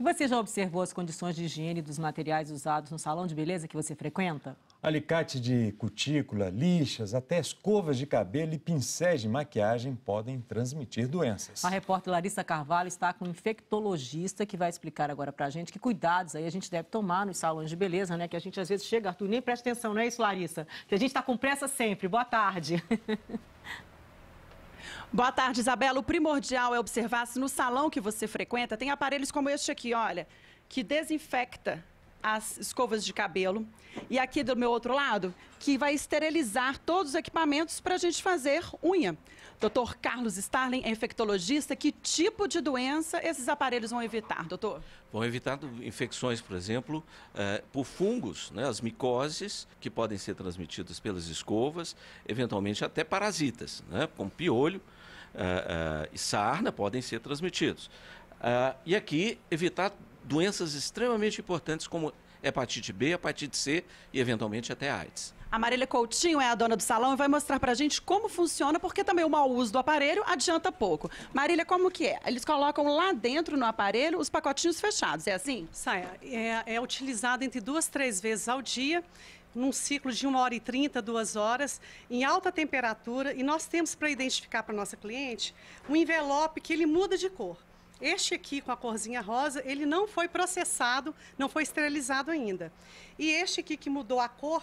E você já observou as condições de higiene dos materiais usados no salão de beleza que você frequenta? Alicate de cutícula, lixas, até escovas de cabelo e pincéis de maquiagem podem transmitir doenças. A repórter Larissa Carvalho está com um infectologista que vai explicar agora para a gente que cuidados aí a gente deve tomar nos salões de beleza, né? Que a gente às vezes chega, Arthur, nem presta atenção, não é isso, Larissa? Que a gente está com pressa sempre. Boa tarde. Boa tarde, Isabela. O primordial é observar se no salão que você frequenta tem aparelhos como este aqui, olha, que desinfecta as escovas de cabelo. E aqui do meu outro lado, que vai esterilizar todos os equipamentos para a gente fazer unha. Doutor Carlos Starling é infectologista. Que tipo de doença esses aparelhos vão evitar, doutor? Vão evitar infecções, por exemplo, eh, por fungos, né, as micoses, que podem ser transmitidas pelas escovas, eventualmente até parasitas, né, como piolho uh, e sarna podem ser transmitidos. Ah, e aqui, evitar doenças extremamente importantes como hepatite B, hepatite C e eventualmente até AIDS. A Marília Coutinho é a dona do salão e vai mostrar para a gente como funciona, porque também o mau uso do aparelho adianta pouco. Marília, como que é? Eles colocam lá dentro no aparelho os pacotinhos fechados, é assim? Saia, é, é utilizado entre duas, três vezes ao dia num ciclo de uma hora e trinta, duas horas, em alta temperatura, e nós temos para identificar para nossa cliente um envelope que ele muda de cor. Este aqui com a corzinha rosa, ele não foi processado, não foi esterilizado ainda. E este aqui que mudou a cor,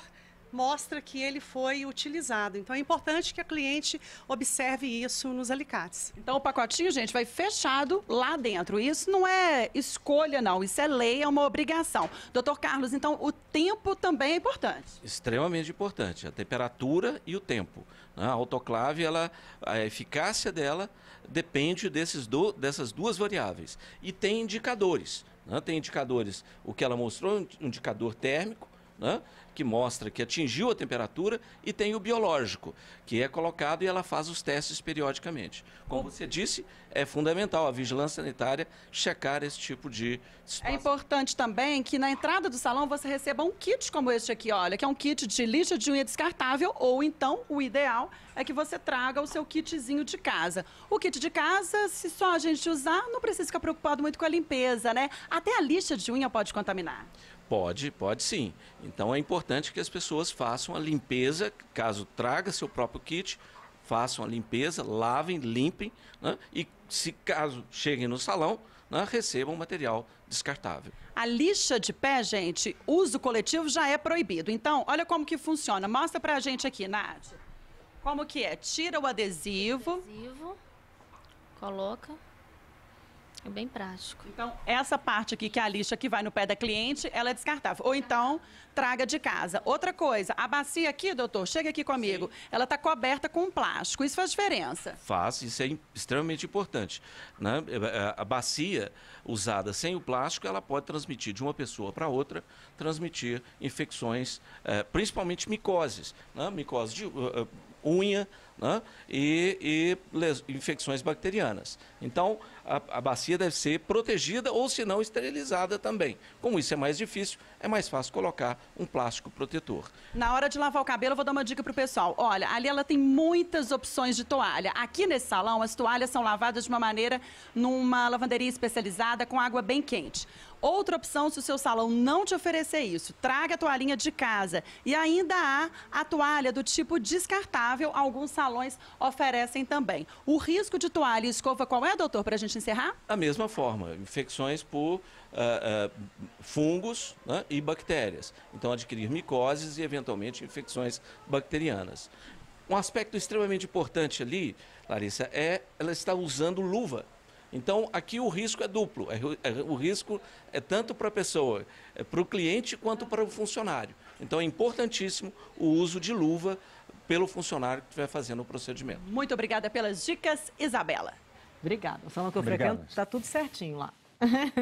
mostra que ele foi utilizado. Então é importante que a cliente observe isso nos alicates. Então o pacotinho, gente, vai fechado lá dentro. Isso não é escolha, não. Isso é lei, é uma obrigação. Doutor Carlos, então o tempo também é importante. Extremamente importante. A temperatura e o tempo. Né? A autoclave, ela, a eficácia dela depende desses do, dessas duas variáveis. E tem indicadores. Né? Tem indicadores, o que ela mostrou, um indicador térmico, né? que mostra que atingiu a temperatura, e tem o biológico, que é colocado e ela faz os testes periodicamente. Como você disse, é fundamental a vigilância sanitária checar esse tipo de é situação. É importante também que na entrada do salão você receba um kit como este aqui, olha, que é um kit de lixa de unha descartável, ou então o ideal é que você traga o seu kitzinho de casa. O kit de casa, se só a gente usar, não precisa ficar preocupado muito com a limpeza, né? Até a lixa de unha pode contaminar. Pode, pode sim. Então é importante importante que as pessoas façam a limpeza, caso traga seu próprio kit, façam a limpeza, lavem, limpem, né? e se caso cheguem no salão, né, recebam material descartável. A lixa de pé, gente, uso coletivo já é proibido. Então, olha como que funciona. Mostra pra gente aqui, Nádia. Como que é? Tira o adesivo. Adesivo. Coloca. É bem prático. Então, essa parte aqui, que é a lixa que vai no pé da cliente, ela é descartável. Ou então, traga de casa. Outra coisa, a bacia aqui, doutor, chega aqui comigo, Sim. ela está coberta com plástico. Isso faz diferença? Faz, isso é extremamente importante. Né? É, é, a bacia usada sem o plástico, ela pode transmitir de uma pessoa para outra, transmitir infecções, é, principalmente micoses. Né? Micose de uh, uh, unha né? e, e infecções bacterianas. Então, a, a bacia deve ser protegida ou, se não, esterilizada também. Como isso é mais difícil, é mais fácil colocar um plástico protetor. Na hora de lavar o cabelo, eu vou dar uma dica para o pessoal. Olha, ali ela tem muitas opções de toalha. Aqui nesse salão, as toalhas são lavadas de uma maneira numa lavanderia especializada com água bem quente. Outra opção, se o seu salão não te oferecer isso, traga a toalhinha de casa. E ainda há a toalha do tipo descartável, alguns salões oferecem também. O risco de toalha e escova, qual é, doutor, para a gente gente encerrar? a mesma forma, infecções por uh, uh, fungos né, e bactérias. Então, adquirir micoses e, eventualmente, infecções bacterianas. Um aspecto extremamente importante ali, Larissa, é ela está usando luva. Então, aqui o risco é duplo. É, é, o risco é tanto para a pessoa, é para o cliente, quanto para o funcionário. Então, é importantíssimo o uso de luva pelo funcionário que estiver fazendo o procedimento. Muito obrigada pelas dicas, Isabela. Obrigada. O salão que eu Obrigado. frequento está tudo certinho lá.